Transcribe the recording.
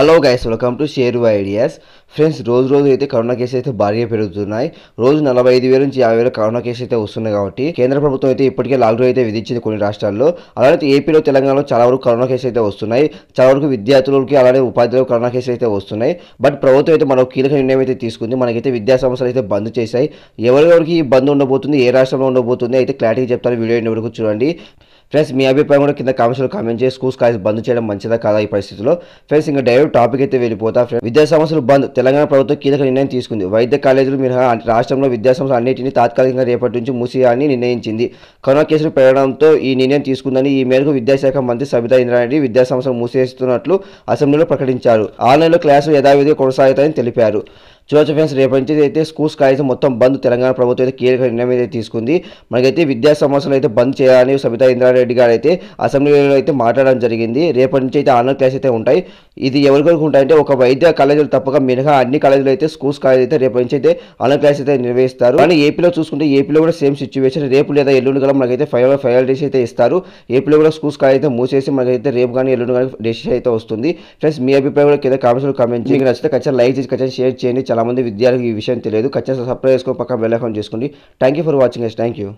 hello guys welcome to share Y ideas friends రోజు రోజు అయితే కరోనా కేసు అయితే భారీగా పెరుగుతున్నాయి రోజు నలభై ఐదు వేల నుంచి యాభై వేల కరోనా కేసు అయితే వస్తున్నాయి కాబట్టి కేంద్ర ప్రభుత్వం అయితే ఇప్పటికే లాక్డౌన్ అయితే విధించింది కొన్ని రాష్ట్రాల్లో అలానే ఏపీలో తెలంగాణలో చాలా వరకు కరోనా కేసు అయితే వస్తున్నాయి చాలా వరకు విద్యార్థులకి అలానే ఉపాధ్యాయులు కరోనా కేసులు అయితే వస్తున్నాయి బట్ ప్రభుత్వం అయితే మనకు కీలక నిర్ణయం అయితే తీసుకుంది మనకైతే విద్యా సంస్థలు అయితే బంద్ చేశాయి ఎవరెవరికి ఈ బంద్ ఉండబోతుంది ఏ రాష్ట్రంలో ఉండబోతుంది అయితే క్లారిటీ చెప్తారు వీడియో వరకు చూడండి ఫ్రెండ్స్ మీ అభిప్రాయం కూడా కింద కామెంట్స్లో కామెంట్ చేసి స్కూల్స్ కాలేజ్ బంద్ చేయడం మంచిదా కాదా ఈ పరిస్థితిలో ఫ్రెండ్స్ ఇంకా డైరెక్ట్ టాపిక్ అయితే వెళ్ళిపోతా ఫ్రెండ్స్ విద్యా సంస్థలు బంద్ తెలంగాణ ప్రభుత్వం కీలక నిర్ణయం తీసుకుంది వైద్య కాలేజీలు మినహా రాష్ట్రంలో విద్యా సంస్థలు అన్నింటినీ తాత్కాలికంగా రేపటి నుంచి మూసేయాలని నిర్ణయించింది కరోనా కేసులు పెరగడంతో ఈ నిర్ణయం తీసుకుందని ఈ మేరకు విద్యాశాఖ మంత్రి సబితా ఇంద్రారెడ్డి విద్యా సంస్థలు మూసేస్తున్నట్లు అసెంబ్లీలో ప్రకటించారు ఆన్లైన్లో క్లాసులు యథావిధిగా కొనసాగుతాయని తెలిపారు చూడొచ్చు ఫ్రెండ్స్ రేపటి నుంచి అయితే స్కూల్స్ కాలేజ్ మొత్తం బంద్ తెలంగాణ ప్రభుత్వం అయితే కీలక నిర్ణయం అయితే తీసుకుంది మనకైతే విద్యా సమస్యలు అయితే బంద్ చేయాలని సబితా ఇంద్రారెడ్డి గారు అయితే అసెంబ్లీలో అయితే మాట్లాడడం జరిగింది రేపటి నుంచి అయితే ఆన్లైన్ క్లాస్ అయితే ఉంటాయి ఇది ఎవరి కొరకు ఉంటాయంటే ఒక వైద్య కాలేజీలు తప్పక మినహా అన్ని కాలేజీలు అయితే స్కూల్స్ కాలేజ్ అయితే రేపు నుంచి అయితే ఆన్లైన్ క్లాస్ అయితే నిర్వహిస్తారు కానీ ఏపీలో చూసుకుంటే ఏపీలో కూడా సేమ్ సిచ్యువేషన్ రేపు లేదా ఎల్లుండి కల మనకైతే ఫైనల్ ఫైనల్ డేస్ అయితే ఇస్తారు ఏపీలో కూడా స్కూల్స్ కాలేజ్ అయితే మూసేసి మనకైతే రేపు కానీ ఎల్లుండి కానీ డెసిషన్ అయితే వస్తుంది ఫ్రెండ్స్ మీ అభిప్రాయం కూడా కింద కామెంట్స్లో కామెంట్ చేయండి నచ్చితే ఖచ్చితంగా లైక్ చేసి ఖచ్చితంగా షేర్ చేయండి చాలా మంది విద్యార్థులకు ఈ విషయం తెలియదు ఖచ్చితంగా సబ్స్క్రైబ్ చేసుకొని పక్కన వెళ్ళకం చేసుకోండి thank you for watching yes thank you